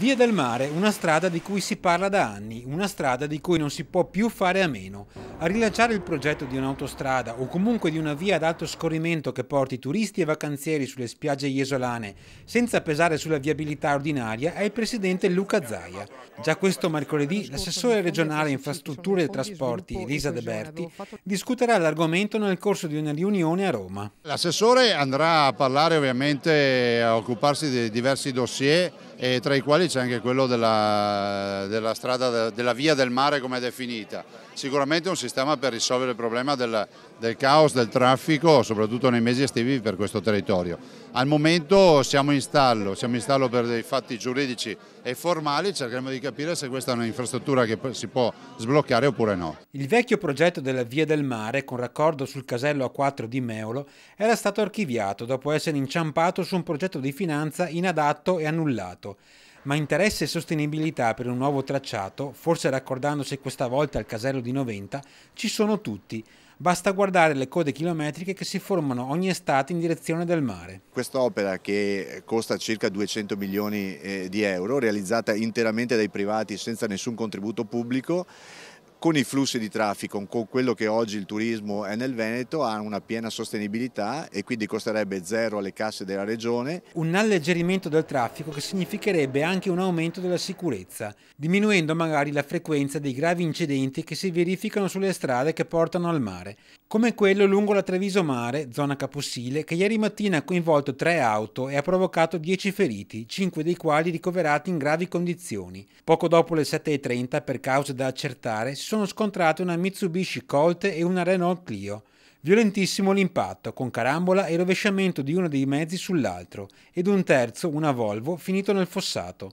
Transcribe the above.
Via del Mare, una strada di cui si parla da anni, una strada di cui non si può più fare a meno. A rilanciare il progetto di un'autostrada o comunque di una via ad alto scorrimento che porti turisti e vacanzieri sulle spiagge iesolane, senza pesare sulla viabilità ordinaria, è il presidente Luca Zaia. Già questo mercoledì l'assessore regionale infrastrutture e trasporti, Elisa De Berti, discuterà l'argomento nel corso di una riunione a Roma. L'assessore andrà a parlare ovviamente, a occuparsi di diversi dossier e tra i quali c'è anche quello della, della, strada, della via del mare come è definita. Sicuramente un sistema per risolvere il problema del, del caos, del traffico, soprattutto nei mesi estivi per questo territorio. Al momento siamo in stallo, siamo in stallo per dei fatti giuridici e formali, cercheremo di capire se questa è un'infrastruttura che si può sbloccare oppure no. Il vecchio progetto della Via del Mare, con raccordo sul casello A4 di Meolo, era stato archiviato dopo essere inciampato su un progetto di finanza inadatto e annullato progetto, ma interesse e sostenibilità per un nuovo tracciato, forse raccordandosi questa volta al casello di Noventa, ci sono tutti. Basta guardare le code chilometriche che si formano ogni estate in direzione del mare. Quest'opera che costa circa 200 milioni eh, di euro, realizzata interamente dai privati senza nessun contributo pubblico, con i flussi di traffico, con quello che oggi il turismo è nel Veneto, ha una piena sostenibilità e quindi costerebbe zero alle casse della regione. Un alleggerimento del traffico che significherebbe anche un aumento della sicurezza, diminuendo magari la frequenza dei gravi incidenti che si verificano sulle strade che portano al mare come quello lungo la Treviso Mare, zona Capostile, che ieri mattina ha coinvolto tre auto e ha provocato dieci feriti, cinque dei quali ricoverati in gravi condizioni. Poco dopo le 7.30, per cause da accertare, si sono scontrate una Mitsubishi Colt e una Renault Clio. Violentissimo l'impatto, con carambola e rovesciamento di uno dei mezzi sull'altro, ed un terzo, una Volvo, finito nel fossato.